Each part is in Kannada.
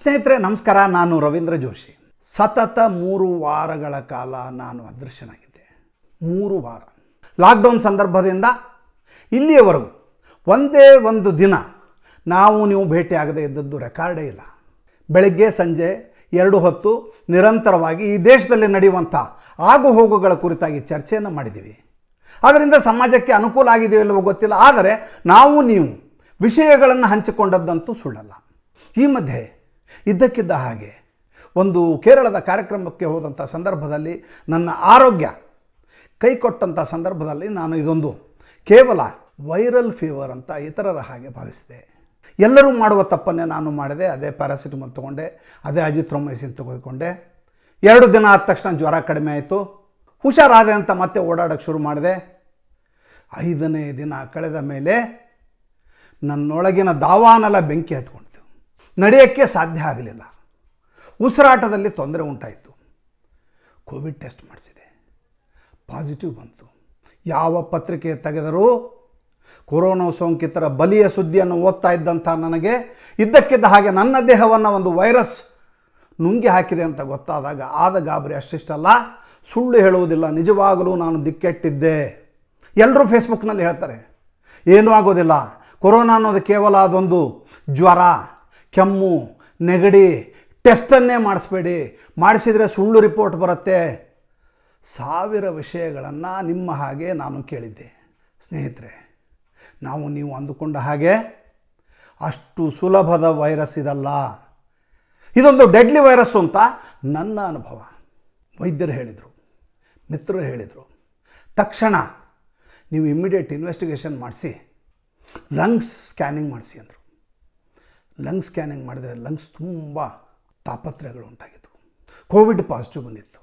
ಸ್ನೇಹಿತರೆ ನಮಸ್ಕಾರ ನಾನು ರವೀಂದ್ರ ಜೋಶಿ ಸತತ ಮೂರು ವಾರಗಳ ಕಾಲ ನಾನು ಅದೃಶ್ಯನಾಗಿದ್ದೆ ಮೂರು ವಾರ ಲಾಕ್ಡೌನ್ ಸಂದರ್ಭದಿಂದ ಇಲ್ಲಿಯವರೆಗೂ ಒಂದೇ ಒಂದು ದಿನ ನಾವು ನೀವು ಭೇಟಿಯಾಗದೇ ಇದ್ದದ್ದು ರೆಕಾರ್ಡೇ ಇಲ್ಲ ಬೆಳಗ್ಗೆ ಸಂಜೆ ಎರಡು ಹೊತ್ತು ನಿರಂತರವಾಗಿ ಈ ದೇಶದಲ್ಲಿ ನಡೆಯುವಂಥ ಆಗು ಹೋಗುಗಳ ಕುರಿತಾಗಿ ಚರ್ಚೆಯನ್ನು ಮಾಡಿದ್ದೀವಿ ಅದರಿಂದ ಸಮಾಜಕ್ಕೆ ಅನುಕೂಲ ಆಗಿದೆಯೋ ಇಲ್ಲವೋ ಗೊತ್ತಿಲ್ಲ ಆದರೆ ನಾವು ನೀವು ವಿಷಯಗಳನ್ನು ಹಂಚಿಕೊಂಡದ್ದಂತೂ ಸುಳ್ಳಲ್ಲ ಈ ಮಧ್ಯೆ ಇದ್ದಕ್ಕಿದ್ದ ಹಾಗೆ ಒಂದು ಕೇರಳದ ಕಾರ್ಯಕ್ರಮಕ್ಕೆ ಹೋದಂಥ ಸಂದರ್ಭದಲ್ಲಿ ನನ್ನ ಆರೋಗ್ಯ ಕೈಕೊಟ್ಟಂಥ ಸಂದರ್ಭದಲ್ಲಿ ನಾನು ಇದೊಂದು ಕೇವಲ ವೈರಲ್ ಫೀವರ್ ಅಂತ ಇತರರ ಹಾಗೆ ಭಾವಿಸಿದೆ ಎಲ್ಲರೂ ಮಾಡುವ ತಪ್ಪನ್ನೇ ನಾನು ಮಾಡಿದೆ ಅದೇ ಪ್ಯಾರಾಸಿಟಮಲ್ ತೊಗೊಂಡೆ ಅದೇ ಅಜಿಥ್ರೊಮೈಸಿನ್ ತೆಗೆದುಕೊಂಡೆ ಎರಡು ದಿನ ಆದ ತಕ್ಷಣ ಜ್ವರ ಕಡಿಮೆ ಆಯಿತು ಹುಷಾರಾದೆ ಅಂತ ಮತ್ತೆ ಓಡಾಡೋಕ್ಕೆ ಶುರು ಮಾಡಿದೆ ಐದನೇ ದಿನ ಕಳೆದ ಮೇಲೆ ನನ್ನೊಳಗಿನ ದಾವಾನೆಲ್ಲ ಬೆಂಕಿ ಹತ್ಕೊಂಡು ನಡೆಯೋಕ್ಕೆ ಸಾಧ್ಯ ಆಗಲಿಲ್ಲ ಉಸಿರಾಟದಲ್ಲಿ ತೊಂದರೆ ಉಂಟಾಯಿತು ಕೋವಿಡ್ ಟೆಸ್ಟ್ ಮಾಡಿಸಿದೆ ಪಾಸಿಟಿವ್ ಬಂತು ಯಾವ ಪತ್ರಿಕೆ ತೆಗೆದರೂ ಕೊರೋನಾ ಸೋಂಕಿತರ ಬಲಿಯ ಸುದ್ದಿಯನ್ನು ಓದ್ತಾ ಇದ್ದಂಥ ನನಗೆ ಇದ್ದಕ್ಕಿದ್ದ ಹಾಗೆ ನನ್ನ ದೇಹವನ್ನು ಒಂದು ವೈರಸ್ ನುಂಗಿ ಹಾಕಿದೆ ಅಂತ ಗೊತ್ತಾದಾಗ ಆದ ಗಾಬರಿ ಅಷ್ಟಿಷ್ಟಲ್ಲ ಸುಳ್ಳು ಹೇಳುವುದಿಲ್ಲ ನಿಜವಾಗಲೂ ನಾನು ದಿಕ್ಕೆಟ್ಟಿದ್ದೆ ಎಲ್ಲರೂ ಫೇಸ್ಬುಕ್ನಲ್ಲಿ ಹೇಳ್ತಾರೆ ಏನೂ ಆಗೋದಿಲ್ಲ ಕೊರೋನಾ ಅನ್ನೋದು ಕೇವಲ ಅದೊಂದು ಜ್ವರ ಕೆಮ್ಮು ನೆಗಡಿ ಟೆಸ್ಟನ್ನೇ ಮಾಡಿಸ್ಬೇಡಿ ಮಾಡಿಸಿದರೆ ಸುಳ್ಳು ರಿಪೋರ್ಟ್ ಬರುತ್ತೆ ಸಾವಿರ ವಿಷಯಗಳನ್ನು ನಿಮ್ಮ ಹಾಗೆ ನಾನು ಕೇಳಿದ್ದೆ ಸ್ನೇಹಿತರೆ ನಾವು ನೀವು ಅಂದುಕೊಂಡ ಹಾಗೆ ಅಷ್ಟು ಸುಲಭದ ವೈರಸ್ ಇದಲ್ಲ ಇದೊಂದು ಡೆಡ್ಲಿ ವೈರಸ್ ಅಂತ ನನ್ನ ಅನುಭವ ವೈದ್ಯರು ಹೇಳಿದರು ಮಿತ್ರರು ಹೇಳಿದರು ತಕ್ಷಣ ನೀವು ಇಮ್ಮಿಡಿಯೇಟ್ ಇನ್ವೆಸ್ಟಿಗೇಷನ್ ಮಾಡಿಸಿ ಲಂಗ್ಸ್ ಸ್ಕ್ಯಾನಿಂಗ್ ಮಾಡಿಸಿ ಅಂದರು ಲಂಗ್ ಸ್ಕ್ಯಾನಿಂಗ್ ಮಾಡಿದರೆ ಲಂಗ್ಸ್ ತುಂಬ ತಾಪತ್ರೆಗಳು ಉಂಟಾಗಿತ್ತು ಕೋವಿಡ್ ಪಾಸಿಟಿವ್ ಬಂದಿತ್ತು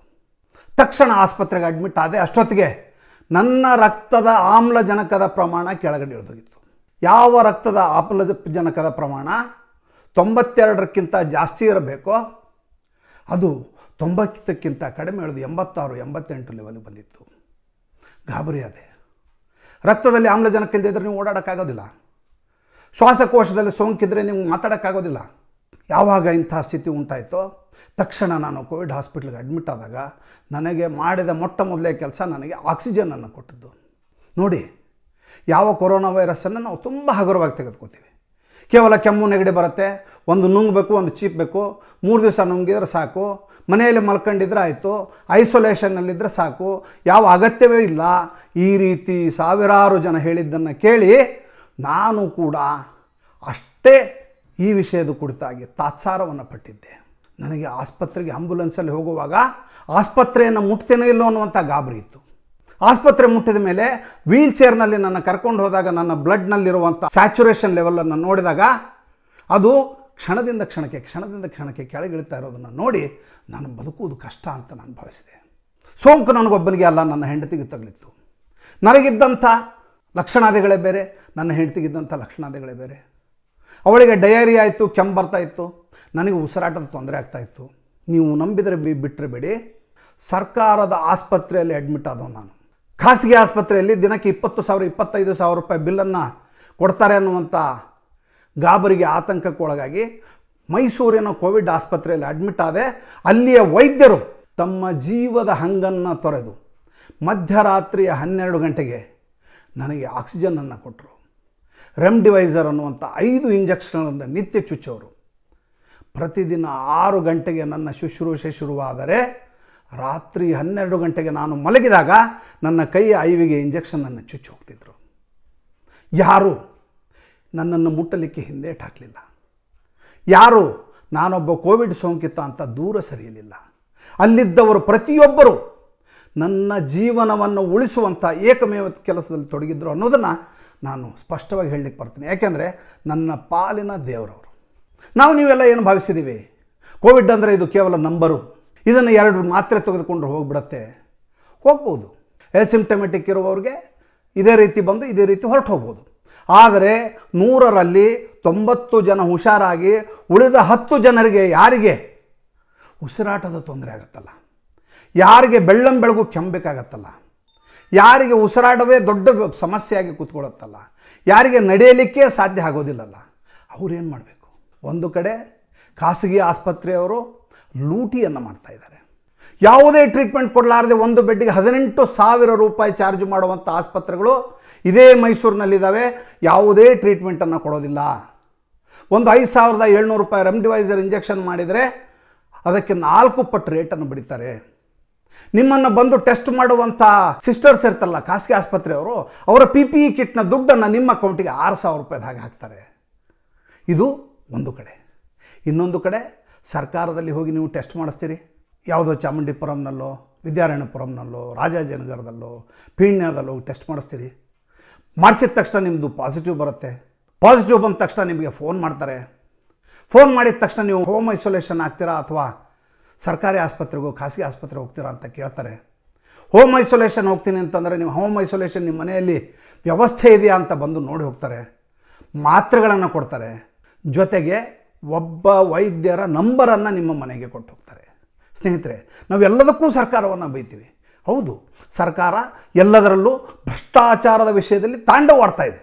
ತಕ್ಷಣ ಆಸ್ಪತ್ರೆಗೆ ಅಡ್ಮಿಟ್ ಆದರೆ ಅಷ್ಟೊತ್ತಿಗೆ ನನ್ನ ರಕ್ತದ ಆಮ್ಲಜನಕದ ಪ್ರಮಾಣ ಕೆಳಗಡೆ ಇಳಿದೋಗಿತ್ತು ಯಾವ ರಕ್ತದ ಆಮ್ಲಜನಕದ ಪ್ರಮಾಣ ತೊಂಬತ್ತೆರಡರಕ್ಕಿಂತ ಜಾಸ್ತಿ ಇರಬೇಕೋ ಅದು ತೊಂಬತ್ತಕ್ಕಿಂತ ಕಡಿಮೆ ಇಳಿದು ಎಂಬತ್ತಾರು ಎಂಬತ್ತೆಂಟು ಲೆವೆಲ್ ಬಂದಿತ್ತು ಗಾಬರಿ ಅದೇ ರಕ್ತದಲ್ಲಿ ಆಮ್ಲಜನಕ ಇಲ್ಲದಿದ್ದರೆ ನೀವು ಓಡಾಡೋಕ್ಕಾಗೋದಿಲ್ಲ ಶ್ವಾಸಕೋಶದಲ್ಲಿ ಸೋಂಕಿದ್ರೆ ನೀವು ಮಾತಾಡೋಕ್ಕಾಗೋದಿಲ್ಲ ಯಾವಾಗ ಇಂಥ ಸ್ಥಿತಿ ಉಂಟಾಯಿತೋ ತಕ್ಷಣ ನಾನು ಕೋವಿಡ್ ಹಾಸ್ಪಿಟ್ಲಿಗೆ ಅಡ್ಮಿಟ್ ಆದಾಗ ನನಗೆ ಮಾಡಿದ ಮೊಟ್ಟ ಮೊದಲೇ ಕೆಲಸ ನನಗೆ ಆಕ್ಸಿಜನನ್ನು ಕೊಟ್ಟದ್ದು ನೋಡಿ ಯಾವ ಕೊರೋನಾ ವೈರಸ್ಸನ್ನು ನಾವು ತುಂಬ ಹಗುರವಾಗಿ ತೆಗೆದುಕೋತೀವಿ ಕೇವಲ ಕೆಮ್ಮು ನೆಗಡಿ ಬರುತ್ತೆ ಒಂದು ನುಂಗಬೇಕು ಒಂದು ಚೀಪ್ ಬೇಕು ಮೂರು ದಿವಸ ನುಂಗಿದ್ರೆ ಸಾಕು ಮನೆಯಲ್ಲಿ ಮಲ್ಕೊಂಡಿದ್ರೆ ಆಯಿತು ಐಸೋಲೇಷನ್ನಲ್ಲಿದ್ದರೆ ಸಾಕು ಯಾವ ಅಗತ್ಯವೇ ಇಲ್ಲ ಈ ರೀತಿ ಸಾವಿರಾರು ಜನ ಹೇಳಿದ್ದನ್ನು ಕೇಳಿ ನಾನು ಕೂಡ ಅಷ್ಟೇ ಈ ವಿಷಯದ ಕುರಿತಾಗಿ ತಾತ್ಸಾರವನ್ನು ಪಟ್ಟಿದ್ದೆ ನನಗೆ ಆಸ್ಪತ್ರೆಗೆ ಆಂಬ್ಯುಲೆನ್ಸಲ್ಲಿ ಹೋಗುವಾಗ ಆಸ್ಪತ್ರೆಯನ್ನು ಮುಟ್ತೇನೆ ಇಲ್ಲೋ ಅನ್ನುವಂಥ ಗಾಬರಿ ಇತ್ತು ಆಸ್ಪತ್ರೆ ಮುಟ್ಟಿದ ಮೇಲೆ ವೀಲ್ ಚೇರ್ನಲ್ಲಿ ನನ್ನ ಕರ್ಕೊಂಡು ಹೋದಾಗ ನನ್ನ ಬ್ಲಡ್ನಲ್ಲಿರುವಂಥ ಸ್ಯಾಚುರೇಷನ್ ಲೆವೆಲನ್ನು ನೋಡಿದಾಗ ಅದು ಕ್ಷಣದಿಂದ ಕ್ಷಣಕ್ಕೆ ಕ್ಷಣದಿಂದ ಕ್ಷಣಕ್ಕೆ ಕೆಳಗಿಳಿತಾ ಇರೋದನ್ನು ನೋಡಿ ನಾನು ಬದುಕುವುದು ಕಷ್ಟ ಅಂತ ನಾನು ಭಾವಿಸಿದೆ ಸೋಂಕು ನನಗೊಬ್ಬನಿಗೆ ಅಲ್ಲ ನನ್ನ ಹೆಂಡತಿಗೆ ತಗಲಿತ್ತು ನನಗಿದ್ದಂಥ ಲಕ್ಷಣಾದಿಗಳೇ ಬೇರೆ ನನ್ನ ಹೆಂಡತಿಗಿದ್ದಂಥ ಲಕ್ಷಣಾದಿಗಳೇ ಬೇರೆ ಅವಳಿಗೆ ಡಯರಿ ಆಯಿತು ಕೆಮ್ಮು ಬರ್ತಾ ಇತ್ತು ನನಗೆ ಉಸಿರಾಟದ ತೊಂದರೆ ಆಗ್ತಾಯಿತ್ತು ನೀವು ನಂಬಿದರೆ ಬಿ ಬಿಡಿ ಸರ್ಕಾರದ ಆಸ್ಪತ್ರೆಯಲ್ಲಿ ಅಡ್ಮಿಟ್ ಆದವು ನಾನು ಖಾಸಗಿ ಆಸ್ಪತ್ರೆಯಲ್ಲಿ ದಿನಕ್ಕೆ ಇಪ್ಪತ್ತು ಸಾವಿರ ಇಪ್ಪತ್ತೈದು ಸಾವಿರ ರೂಪಾಯಿ ಬಿಲ್ಲನ್ನು ಕೊಡ್ತಾರೆ ಅನ್ನುವಂಥ ಗಾಬರಿಗೆ ಆತಂಕಕ್ಕೆ ಒಳಗಾಗಿ ಮೈಸೂರಿನ ಕೋವಿಡ್ ಆಸ್ಪತ್ರೆಯಲ್ಲಿ ಅಡ್ಮಿಟ್ ಆದೆ ಅಲ್ಲಿಯ ವೈದ್ಯರು ತಮ್ಮ ಜೀವದ ಹಂಗನ್ನು ತೊರೆದು ಮಧ್ಯರಾತ್ರಿಯ ಹನ್ನೆರಡು ಗಂಟೆಗೆ ನನಗೆ ಆಕ್ಸಿಜನನ್ನು ಕೊಟ್ಟರು ಡಿವೈಸರ್ ಅನ್ನುವಂಥ ಐದು ಇಂಜೆಕ್ಷನ್ಗಳನ್ನು ನಿತ್ಯ ಚುಚ್ಚೋರು ಪ್ರತಿದಿನ ಆರು ಗಂಟೆಗೆ ನನ್ನ ಶುಶ್ರೂಷೆ ಶುರುವಾದರೆ ರಾತ್ರಿ ಹನ್ನೆರಡು ಗಂಟೆಗೆ ನಾನು ಮಲಗಿದಾಗ ನನ್ನ ಕೈಯ ಐವಿಗೆ ಇಂಜೆಕ್ಷನನ್ನು ಚುಚ್ಚಿ ಹೋಗ್ತಿದ್ರು ಯಾರು ನನ್ನನ್ನು ಮುಟ್ಟಲಿಕ್ಕೆ ಹಿಂದೇಟ್ ಹಾಕಲಿಲ್ಲ ಯಾರು ನಾನೊಬ್ಬ ಕೋವಿಡ್ ಸೋಂಕಿತ ಅಂತ ದೂರ ಸರಿಯಲಿಲ್ಲ ಅಲ್ಲಿದ್ದವರು ಪ್ರತಿಯೊಬ್ಬರು ನನ್ನ ಜೀವನವನ್ನು ಉಳಿಸುವಂಥ ಏಕಮೇವ ಕೆಲಸದಲ್ಲಿ ತೊಡಗಿದ್ರು ಅನ್ನೋದನ್ನು ನಾನು ಸ್ಪಷ್ಟವಾಗಿ ಹೇಳಲಿಕ್ಕೆ ಬರ್ತೀನಿ ಯಾಕೆಂದರೆ ನನ್ನ ಪಾಲಿನ ದೇವರವರು ನಾವು ನೀವೆಲ್ಲ ಏನು ಭಾವಿಸಿದ್ದೀವಿ ಕೋವಿಡ್ ಅಂದರೆ ಇದು ಕೇವಲ ನಂಬರು ಇದನ್ನು ಎರಡು ಮಾತ್ರೆ ತೆಗೆದುಕೊಂಡು ಹೋಗಿಬಿಡತ್ತೆ ಹೋಗ್ಬೋದು ಎಸಿಮ್ಟಮೆಟಿಕ್ ಇರುವವ್ರಿಗೆ ಇದೇ ರೀತಿ ಬಂದು ಇದೇ ರೀತಿ ಹೊರಟು ಹೋಗ್ಬೋದು ಆದರೆ ನೂರರಲ್ಲಿ ತೊಂಬತ್ತು ಜನ ಹುಷಾರಾಗಿ ಉಳಿದ ಹತ್ತು ಜನರಿಗೆ ಯಾರಿಗೆ ಉಸಿರಾಟದ ತೊಂದರೆ ಆಗುತ್ತಲ್ಲ ಯಾರಿಗೆ ಬೆಳ್ಳಂ ಬೆಳಗು ಕೆಮ್ಮಬೇಕಾಗತ್ತಲ್ಲ ಯಾರಿಗೆ ಉಸಿರಾಡವೇ ದೊಡ್ಡ ಸಮಸ್ಯೆಯಾಗಿ ಕೂತ್ಕೊಳ್ಳುತ್ತಲ್ಲ ಯಾರಿಗೆ ನಡೆಯಲಿಕ್ಕೆ ಸಾಧ್ಯ ಆಗೋದಿಲ್ಲಲ್ಲ ಅವ್ರೇನು ಮಾಡಬೇಕು ಒಂದು ಕಡೆ ಖಾಸಗಿ ಆಸ್ಪತ್ರೆಯವರು ಲೂಟಿಯನ್ನು ಮಾಡ್ತಾ ಇದ್ದಾರೆ ಯಾವುದೇ ಟ್ರೀಟ್ಮೆಂಟ್ ಕೊಡಲಾರದೆ ಒಂದು ಬೆಡ್ಗೆ ಹದಿನೆಂಟು ಸಾವಿರ ರೂಪಾಯಿ ಚಾರ್ಜ್ ಮಾಡುವಂಥ ಆಸ್ಪತ್ರೆಗಳು ಇದೇ ಮೈಸೂರಿನಲ್ಲಿದ್ದಾವೆ ಯಾವುದೇ ಟ್ರೀಟ್ಮೆಂಟನ್ನು ಕೊಡೋದಿಲ್ಲ ಒಂದು ಐದು ಸಾವಿರದ ಏಳ್ನೂರು ರೂಪಾಯಿ ರೆಮ್ಡಿವೈಸರ್ ಇಂಜೆಕ್ಷನ್ ಮಾಡಿದರೆ ಅದಕ್ಕೆ ನಾಲ್ಕು ಪಟ್ಟು ರೇಟನ್ನು ಬಡಿತಾರೆ ನಿಮ್ಮನ್ನು ಬಂದು ಟೆಸ್ಟ್ ಮಾಡುವಂಥ ಸಿಸ್ಟರ್ಸ್ ಇರ್ತಾರಲ್ಲ ಖಾಸಗಿ ಆಸ್ಪತ್ರೆಯವರು ಅವರ ಪಿ ಪಿ ಇ ಕಿಟ್ನ ದುಡ್ಡನ್ನು ನಿಮ್ಮ ಅಕೌಂಟಿಗೆ ಆರು ಸಾವಿರ ರೂಪಾಯಿದಾಗ ಹಾಕ್ತಾರೆ ಇದು ಒಂದು ಕಡೆ ಇನ್ನೊಂದು ಕಡೆ ಸರ್ಕಾರದಲ್ಲಿ ಹೋಗಿ ನೀವು ಟೆಸ್ಟ್ ಮಾಡಿಸ್ತೀರಿ ಯಾವುದೋ ಚಾಮುಂಡಿಪುರಂನಲ್ಲೋ ವಿದ್ಯಾರಣ್ಯಪುರಂನಲ್ಲೋ ರಾಜಾಜನಗರದಲ್ಲೋ ಪೀಣ್ಯದಲ್ಲೋ ಟೆಸ್ಟ್ ಮಾಡಿಸ್ತೀರಿ ಮಾಡಿಸಿದ ತಕ್ಷಣ ನಿಮ್ಮದು ಪಾಸಿಟಿವ್ ಬರುತ್ತೆ ಪಾಸಿಟಿವ್ ಬಂದ ತಕ್ಷಣ ನಿಮಗೆ ಫೋನ್ ಮಾಡ್ತಾರೆ ಫೋನ್ ಮಾಡಿದ ತಕ್ಷಣ ನೀವು ಹೋಮ್ ಐಸೋಲೇಷನ್ ಆಗ್ತೀರಾ ಅಥವಾ ಸರ್ಕಾರಿ ಆಸ್ಪತ್ರೆಗೂ ಖಾಸಗಿ ಆಸ್ಪತ್ರೆಗೆ ಹೋಗ್ತೀರಾ ಅಂತ ಕೇಳ್ತಾರೆ ಹೋಮ್ ಐಸೋಲೇಷನ್ ಹೋಗ್ತೀನಿ ಅಂತಂದರೆ ನೀವು ಹೋಮ್ ಐಸೋಲೇಷನ್ ನಿಮ್ಮ ಮನೆಯಲ್ಲಿ ವ್ಯವಸ್ಥೆ ಇದೆಯಾ ಅಂತ ಬಂದು ನೋಡಿ ಹೋಗ್ತಾರೆ ಮಾತ್ರೆಗಳನ್ನು ಕೊಡ್ತಾರೆ ಜೊತೆಗೆ ಒಬ್ಬ ವೈದ್ಯರ ನಂಬರನ್ನು ನಿಮ್ಮ ಮನೆಗೆ ಕೊಟ್ಟು ಹೋಗ್ತಾರೆ ಸ್ನೇಹಿತರೆ ನಾವೆಲ್ಲದಕ್ಕೂ ಸರ್ಕಾರವನ್ನು ಬೈತೀವಿ ಹೌದು ಸರ್ಕಾರ ಎಲ್ಲದರಲ್ಲೂ ಭ್ರಷ್ಟಾಚಾರದ ವಿಷಯದಲ್ಲಿ ತಾಂಡವಾಡ್ತಾ ಇದೆ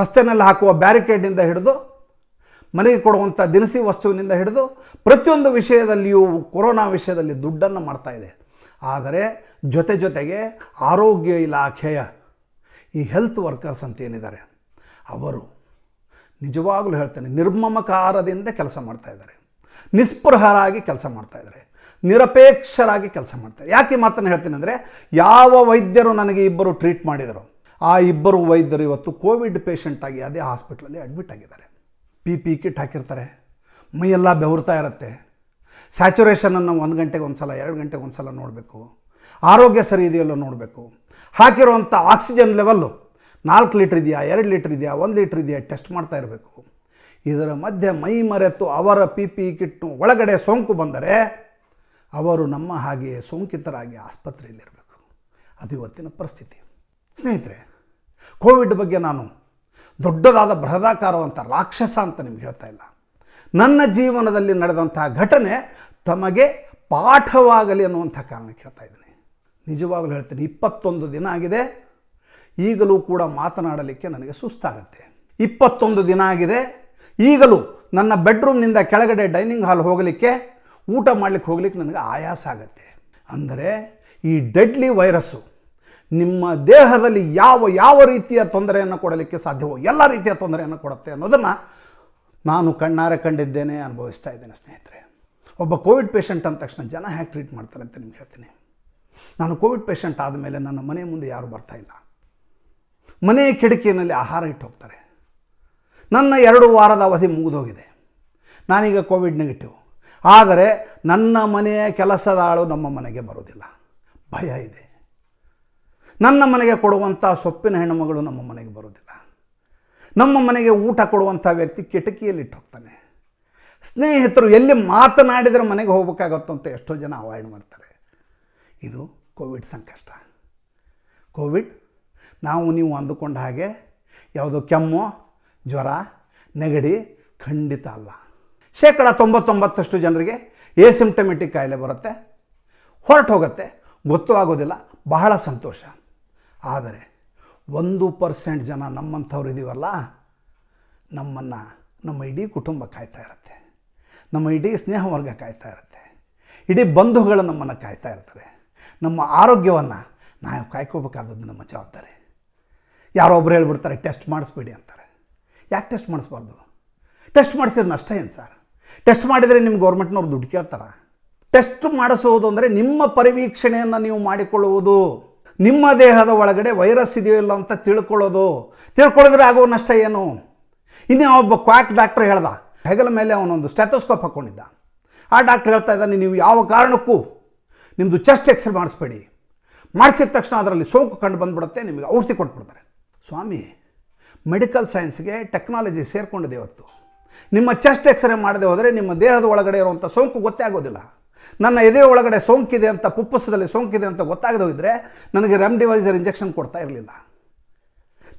ರಸ್ತೆನಲ್ಲಿ ಹಾಕುವ ಬ್ಯಾರಿಕೇಡಿಂದ ಹಿಡಿದು ಮನೆಗೆ ಕೊಡುವಂಥ ದಿನಸಿ ವಸ್ತುವಿನಿಂದ ಹಿಡಿದು ಪ್ರತಿಯೊಂದು ವಿಷಯದಲ್ಲಿಯೂ ಕೊರೋನಾ ವಿಷಯದಲ್ಲಿ ದುಡ್ಡನ್ನು ಮಾಡ್ತಾ ಇದೆ ಆದರೆ ಜೊತೆ ಜೊತೆಗೆ ಆರೋಗ್ಯ ಇಲಾಖೆಯ ಈ ಹೆಲ್ತ್ ವರ್ಕರ್ಸ್ ಅಂತ ಏನಿದ್ದಾರೆ ಅವರು ನಿಜವಾಗಲೂ ಹೇಳ್ತೇನೆ ನಿರ್ಮಮಕಾರದಿಂದ ಕೆಲಸ ಮಾಡ್ತಾ ಇದ್ದಾರೆ ನಿಸ್ಪೃಹರಾಗಿ ಕೆಲಸ ಮಾಡ್ತಾ ಇದ್ದಾರೆ ನಿರಪೇಕ್ಷರಾಗಿ ಕೆಲಸ ಮಾಡ್ತಾರೆ ಯಾಕೆ ಮಾತನ್ನು ಹೇಳ್ತೀನಿ ಅಂದರೆ ಯಾವ ವೈದ್ಯರು ನನಗೆ ಇಬ್ಬರು ಟ್ರೀಟ್ ಮಾಡಿದರು ಆ ಇಬ್ಬರು ವೈದ್ಯರು ಇವತ್ತು ಕೋವಿಡ್ ಪೇಷಂಟಾಗಿ ಅದೇ ಹಾಸ್ಪಿಟ್ಲಲ್ಲಿ ಅಡ್ಮಿಟ್ ಆಗಿದ್ದಾರೆ ಪಿ ಪಿ ಕಿಟ್ ಹಾಕಿರ್ತಾರೆ ಮೈಯೆಲ್ಲ ಬೆವರ್ತಾ ಇರುತ್ತೆ ಸ್ಯಾಚುರೇಷನನ್ನು ಒಂದು ಗಂಟೆಗೆ ಒಂದು ಸಲ ಎರಡು ಗಂಟೆಗೆ ಒಂದು ಸಲ ನೋಡಬೇಕು ಆರೋಗ್ಯ ಸರಿ ಇದೆಯಲ್ಲೋ ನೋಡಬೇಕು ಹಾಕಿರುವಂಥ ಆಕ್ಸಿಜನ್ ಲೆವೆಲ್ಲು ನಾಲ್ಕು ಲೀಟ್ರ್ ಇದೆಯಾ ಎರಡು ಲೀಟ್ರ್ ಇದೆಯಾ ಒಂದು ಲೀಟ್ರ್ ಇದೆಯಾ ಟೆಸ್ಟ್ ಮಾಡ್ತಾ ಇರಬೇಕು ಇದರ ಮಧ್ಯೆ ಮೈ ಮರೆತು ಅವರ ಪಿ ಪಿ ಕಿಟ್ ಒಳಗಡೆ ಸೋಂಕು ಬಂದರೆ ಅವರು ನಮ್ಮ ಹಾಗೆಯೇ ಸೋಂಕಿತರಾಗಿ ಆಸ್ಪತ್ರೆಯಲ್ಲಿರಬೇಕು ಅದು ಇವತ್ತಿನ ಪರಿಸ್ಥಿತಿ ಸ್ನೇಹಿತರೆ ಕೋವಿಡ್ ಬಗ್ಗೆ ನಾನು ದೊಡ್ಡದಾದ ಬೃಹದಾಕಾರವಂಥ ರಾಕ್ಷಸ ಅಂತ ನಿಮ್ಗೆ ಹೇಳ್ತಾ ಇಲ್ಲ ನನ್ನ ಜೀವನದಲ್ಲಿ ನಡೆದಂತಹ ಘಟನೆ ತಮಗೆ ಪಾಠವಾಗಲಿ ಅನ್ನುವಂಥ ಕಾರಣಕ್ಕೆ ಹೇಳ್ತಾ ಇದ್ದೀನಿ ನಿಜವಾಗಲೂ ಹೇಳ್ತೀನಿ ಇಪ್ಪತ್ತೊಂದು ದಿನ ಆಗಿದೆ ಈಗಲೂ ಕೂಡ ಮಾತನಾಡಲಿಕ್ಕೆ ನನಗೆ ಸುಸ್ತಾಗತ್ತೆ ಇಪ್ಪತ್ತೊಂದು ದಿನ ಆಗಿದೆ ಈಗಲೂ ನನ್ನ ಬೆಡ್ರೂಮ್ನಿಂದ ಕೆಳಗಡೆ ಡೈನಿಂಗ್ ಹಾಲ್ ಹೋಗಲಿಕ್ಕೆ ಊಟ ಮಾಡಲಿಕ್ಕೆ ಹೋಗಲಿಕ್ಕೆ ನನಗೆ ಆಯಾಸ ಆಗತ್ತೆ ಅಂದರೆ ಈ ಡೆಡ್ಲಿ ವೈರಸ್ಸು ನಿಮ್ಮ ದೇಹದಲ್ಲಿ ಯಾವ ಯಾವ ರೀತಿಯ ತೊಂದರೆಯನ್ನು ಕೊಡಲಿಕ್ಕೆ ಸಾಧ್ಯವೋ ಎಲ್ಲ ರೀತಿಯ ತೊಂದರೆಯನ್ನು ಕೊಡುತ್ತೆ ಅನ್ನೋದನ್ನು ನಾನು ಕಣ್ಣಾರೆ ಕಂಡಿದ್ದೇನೆ ಅನುಭವಿಸ್ತಾ ಇದ್ದೇನೆ ಸ್ನೇಹಿತರೆ ಒಬ್ಬ ಕೋವಿಡ್ ಪೇಷಂಟ್ ಅಂದ ತಕ್ಷಣ ಜನ ಹೇಗೆ ಟ್ರೀಟ್ ಮಾಡ್ತಾರೆ ಅಂತ ನಿಮ್ಗೆ ಹೇಳ್ತೀನಿ ನಾನು ಕೋವಿಡ್ ಪೇಷಂಟ್ ಆದಮೇಲೆ ನನ್ನ ಮನೆ ಮುಂದೆ ಯಾರೂ ಬರ್ತಾ ಇಲ್ಲ ಮನೆ ಕಿಟಕಿಯಲ್ಲಿ ಆಹಾರ ಇಟ್ಟು ಹೋಗ್ತಾರೆ ನನ್ನ ಎರಡು ವಾರದ ಅವಧಿ ಮುಗಿದೋಗಿದೆ ನಾನೀಗ ಕೋವಿಡ್ ನೆಗೆಟಿವ್ ಆದರೆ ನನ್ನ ಮನೆಯ ಕೆಲಸದ ಆಳು ನಮ್ಮ ಮನೆಗೆ ಬರೋದಿಲ್ಲ ಭಯ ಇದೆ ನನ್ನ ಮನೆಗೆ ಕೊಡುವಂಥ ಸೊಪ್ಪಿನ ಹೆಣ್ಣುಮಗಳು ನಮ್ಮ ಮನೆಗೆ ಬರೋದಿಲ್ಲ ನಮ್ಮ ಮನೆಗೆ ಊಟ ಕೊಡುವಂಥ ವ್ಯಕ್ತಿ ಕಿಟಕಿಯಲ್ಲಿಟ್ಟು ಹೋಗ್ತಾನೆ ಸ್ನೇಹಿತರು ಎಲ್ಲಿ ಮಾತನಾಡಿದರೆ ಮನೆಗೆ ಅಂತ ಎಷ್ಟೋ ಜನ ಅವಾಯ್ಡ್ ಮಾಡ್ತಾರೆ ಇದು ಕೋವಿಡ್ ಸಂಕಷ್ಟ ಕೋವಿಡ್ ನಾವು ನೀವು ಅಂದುಕೊಂಡ ಹಾಗೆ ಯಾವುದೋ ಕೆಮ್ಮು ಜ್ವರ ನೆಗಡಿ ಖಂಡಿತ ಅಲ್ಲ ಶೇಕಡ ತೊಂಬತ್ತೊಂಬತ್ತಷ್ಟು ಜನರಿಗೆ ಎಸಿಮ್ಟಮೆಟಿಕ್ ಕಾಯಿಲೆ ಬರುತ್ತೆ ಹೊರಟು ಹೋಗುತ್ತೆ ಗೊತ್ತೂ ಆಗೋದಿಲ್ಲ ಬಹಳ ಸಂತೋಷ ಆದರೆ ಒಂದು ಪರ್ಸೆಂಟ್ ಜನ ನಮ್ಮಂಥವ್ರು ಇದ್ದೀವಲ್ಲ ನಮ್ಮನ್ನು ನಮ್ಮ ಇಡೀ ಕುಟುಂಬ ಕಾಯ್ತಾ ಇರುತ್ತೆ ನಮ್ಮ ಇಡೀ ಸ್ನೇಹ ವರ್ಗ ಕಾಯ್ತಾ ಇರುತ್ತೆ ಇಡೀ ಬಂಧುಗಳು ನಮ್ಮನ್ನು ಕಾಯ್ತಾ ಇರ್ತಾರೆ ನಮ್ಮ ಆರೋಗ್ಯವನ್ನು ನಾವು ಕಾಯ್ಕೋಬೇಕಾದದ್ದು ನಮ್ಮ ಜವಾಬ್ದಾರಿ ಯಾರೋ ಒಬ್ರು ಹೇಳ್ಬಿಡ್ತಾರೆ ಟೆಸ್ಟ್ ಮಾಡಿಸ್ಬೇಡಿ ಅಂತಾರೆ ಯಾಕೆ ಟೆಸ್ಟ್ ಮಾಡಿಸ್ಬಾರ್ದು ಟೆಸ್ಟ್ ಮಾಡಿಸಿದ್ರೆ ನಷ್ಟ ಏನು ಸರ್ ಟೆಸ್ಟ್ ಮಾಡಿದರೆ ನಿಮ್ಮ ಗೌರ್ಮೆಂಟ್ನವ್ರು ದುಡ್ಡು ಕೇಳ್ತಾರ ಟೆಸ್ಟ್ ಮಾಡಿಸುವುದು ಅಂದರೆ ನಿಮ್ಮ ಪರಿವೀಕ್ಷಣೆಯನ್ನು ನೀವು ಮಾಡಿಕೊಳ್ಳುವುದು ನಿಮ್ಮ ದೇಹದ ಒಳಗಡೆ ವೈರಸ್ ಇದೆಯೋ ಇಲ್ಲ ಅಂತ ತಿಳ್ಕೊಳ್ಳೋದು ತಿಳ್ಕೊಳ್ಳೋದ್ರೆ ಆಗೋ ನಷ್ಟ ಏನು ಇನ್ನೇ ಒಬ್ಬ ಕ್ವಾಕ್ ಡಾಕ್ಟರ್ ಹೇಳ್ದ ಹೆಗಲ ಮೇಲೆ ಅವನೊಂದು ಸ್ಟೆಥೋಸ್ಕೋಪ್ ಹಾಕ್ಕೊಂಡಿದ್ದ ಆ ಡಾಕ್ಟರ್ ಹೇಳ್ತಾ ಇದ್ದಾನೆ ನೀವು ಯಾವ ಕಾರಣಕ್ಕೂ ನಿಮ್ಮದು ಚೆಸ್ಟ್ ಎಕ್ಸ್ರೇ ಮಾಡಿಸ್ಬೇಡಿ ಮಾಡಿಸಿದ ತಕ್ಷಣ ಅದರಲ್ಲಿ ಸೋಂಕು ಕಂಡು ಬಂದ್ಬಿಡುತ್ತೆ ನಿಮಗೆ ಔಷಧಿ ಕೊಟ್ಬಿಡ್ತಾರೆ ಸ್ವಾಮಿ ಮೆಡಿಕಲ್ ಸೈನ್ಸ್ಗೆ ಟೆಕ್ನಾಲಜಿ ಸೇರಿಕೊಂಡಿದೆ ಇವತ್ತು ನಿಮ್ಮ ಚೆಸ್ಟ್ ಎಕ್ಸ್ರೇ ಮಾಡದೆ ಹೋದರೆ ನಿಮ್ಮ ದೇಹದ ಒಳಗಡೆ ಇರುವಂಥ ಸೋಂಕು ಗೊತ್ತೇ ಆಗೋದಿಲ್ಲ ನನ್ನ ಎದೆ ಒಳಗಡೆ ಸೋಂಕಿದೆ ಅಂತ ಪುಪ್ಪಸದಲ್ಲಿ ಸೋಂಕಿದೆ ಅಂತ ಗೊತ್ತಾಗದೆ ಹೋಗಿದ್ರೆ ನನಗೆ ರೆಮ್ಡಿವೈಸರ್ ಇಂಜೆಕ್ಷನ್ ಕೊಡ್ತಾ ಇರಲಿಲ್ಲ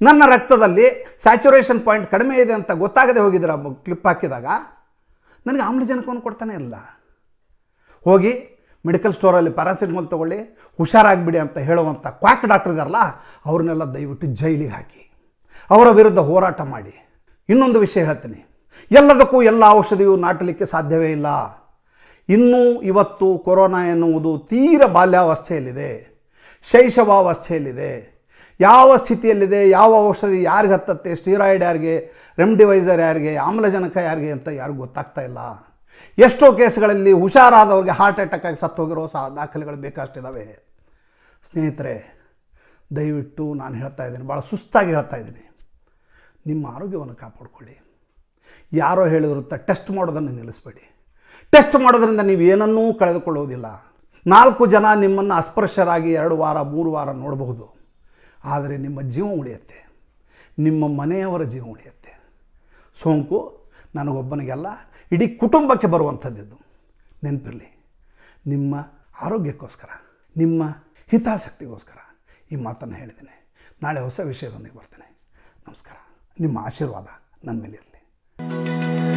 ನನ್ನ ರಕ್ತದಲ್ಲಿ ಸ್ಯಾಚುರೇಷನ್ ಪಾಯಿಂಟ್ ಕಡಿಮೆ ಇದೆ ಅಂತ ಗೊತ್ತಾಗದೆ ಹೋಗಿದ್ರೆ ಕ್ಲಿಪ್ ಹಾಕಿದಾಗ ನನಗೆ ಆಮ್ಲಜನಕವನ್ನು ಕೊಡ್ತಾನೆ ಇಲ್ಲ ಹೋಗಿ ಮೆಡಿಕಲ್ ಸ್ಟೋರಲ್ಲಿ ಪ್ಯಾರಾಸಿಟಮಲ್ ತೊಗೊಳ್ಳಿ ಹುಷಾರಾಗಿಬಿಡಿ ಅಂತ ಹೇಳುವಂಥ ಕ್ವಾಕ್ ಡಾಕ್ಟರ್ ಇದಾರಲ್ಲ ಅವ್ರನ್ನೆಲ್ಲ ದಯವಿಟ್ಟು ಜೈಲಿಗೆ ಹಾಕಿ ಅವರ ವಿರುದ್ಧ ಹೋರಾಟ ಮಾಡಿ ಇನ್ನೊಂದು ವಿಷಯ ಹೇಳ್ತೀನಿ ಎಲ್ಲದಕ್ಕೂ ಎಲ್ಲ ಔಷಧಿಯು ನಾಟಲಿಕ್ಕೆ ಸಾಧ್ಯವೇ ಇಲ್ಲ ಇನ್ನೂ ಇವತ್ತು ಕೊರೋನಾ ಎನ್ನುವುದು ತೀರ ಬಾಲ್ಯಾವಸ್ಥೆಯಲ್ಲಿದೆ ಶೈಶವಾವಸ್ಥೆಯಲ್ಲಿದೆ ಯಾವ ಸ್ಥಿತಿಯಲ್ಲಿದೆ ಯಾವ ಔಷಧಿ ಯಾರಿಗೆ ಹತ್ತತ್ತೆ ಸ್ಟೀರಾಯ್ಡ್ ಯಾರಿಗೆ ರೆಮ್ಡಿವೈಸರ್ ಯಾರಿಗೆ ಆಮ್ಲಜನಕ ಯಾರಿಗೆ ಅಂತ ಯಾರಿಗೂ ಗೊತ್ತಾಗ್ತಾ ಇಲ್ಲ ಎಷ್ಟೋ ಕೇಸ್ಗಳಲ್ಲಿ ಹುಷಾರಾದವ್ರಿಗೆ ಹಾರ್ಟ್ ಅಟ್ಯಾಕ್ ಆಗಿ ಸತ್ತೋಗಿರೋ ಸಹ ದಾಖಲೆಗಳು ಬೇಕಷ್ಟಿದ್ದಾವೆ ಸ್ನೇಹಿತರೆ ದಯವಿಟ್ಟು ನಾನು ಹೇಳ್ತಾ ಇದ್ದೀನಿ ಭಾಳ ಸುಸ್ತಾಗಿ ಹೇಳ್ತಾ ಇದ್ದೀನಿ ನಿಮ್ಮ ಆರೋಗ್ಯವನ್ನು ಕಾಪಾಡಿಕೊಳ್ಳಿ ಯಾರೋ ಹೇಳಿದ್ರು ಟೆಸ್ಟ್ ಮಾಡೋದನ್ನು ನಿಲ್ಲಿಸಬೇಡಿ ಟೆಸ್ಟ್ ಮಾಡೋದ್ರಿಂದ ನೀವು ಏನನ್ನೂ ಕಳೆದುಕೊಳ್ಳುವುದಿಲ್ಲ ನಾಲ್ಕು ಜನ ನಿಮ್ಮನ್ನು ಅಸ್ಪರ್ಶರಾಗಿ ಎರಡು ವಾರ ಮೂರು ವಾರ ನೋಡಬಹುದು ಆದರೆ ನಿಮ್ಮ ಜೀವ ಉಳಿಯುತ್ತೆ ನಿಮ್ಮ ಮನೆಯವರ ಜೀವ ಉಳಿಯುತ್ತೆ ಸೋಂಕು ನನಗೊಬ್ಬನಿಗೆಲ್ಲ ಇಡೀ ಕುಟುಂಬಕ್ಕೆ ಬರುವಂಥದ್ದಿದ್ದು ನೆನಪಿರಲಿ ನಿಮ್ಮ ಆರೋಗ್ಯಕ್ಕೋಸ್ಕರ ನಿಮ್ಮ ಹಿತಾಸಕ್ತಿಗೋಸ್ಕರ ಈ ಮಾತನ್ನು ಹೇಳಿದ್ದೇನೆ ನಾಳೆ ಹೊಸ ವಿಷಯದೊಂದಿಗೆ ಬರ್ತೇನೆ ನಮಸ್ಕಾರ ನಿಮ್ಮ ಆಶೀರ್ವಾದ ನನ್ನ ಮೇಲಿರಲಿ